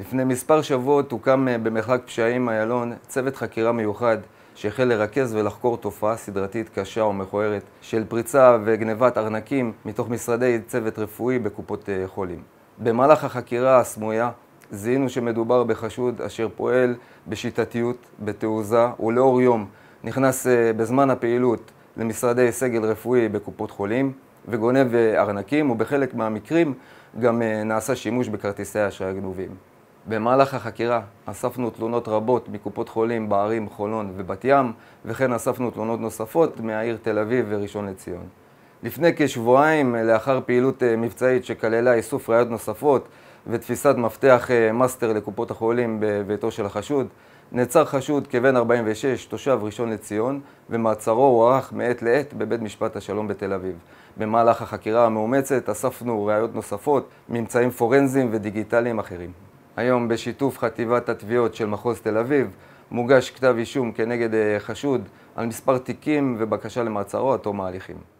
לפני מספר שבועות הוקם אה, במרחק פשעים איילון צוות חקירה מיוחד שהחל לרכז ולחקור תופעה סדרתית קשה ומכוערת של פריצה וגנבת ארנקים מתוך משרדי צוות רפואי בקופות אה, חולים. במהלך החקירה הסמויה זיהינו שמדובר בחשוד אשר פועל בשיטתיות, בתעוזה ולאור יום נכנס אה, בזמן הפעילות למשרדי סגל רפואי בקופות חולים וגונב ארנקים ובחלק מהמקרים גם נעשה שימוש בכרטיסי אשראי הגנובים. במהלך החקירה אספנו תלונות רבות מקופות חולים בערים חולון ובת ים, וכן אספנו תלונות נוספות מהעיר תל אביב וראשון לציון. לפני כשבועיים, לאחר פעילות אה, מבצעית שכללה איסוף ראיות נוספות ותפיסת מפתח אה, מאסטר לקופות החולים בביתו של החשוד, נעצר חשוד כבן 46, תושב ראשון לציון, ומעצרו הוארך מעת לעת בבית משפט השלום בתל אביב. במהלך החקירה המאומצת אספנו ראיות נוספות, ממצאים פורנזיים ודיגיטליים אחרים. היום בשיתוף חטיבת התביעות של מחוז תל אביב מוגש כתב אישום כנגד אה, חשוד על מספר תיקים ובקשה למעצרו עד תום ההליכים.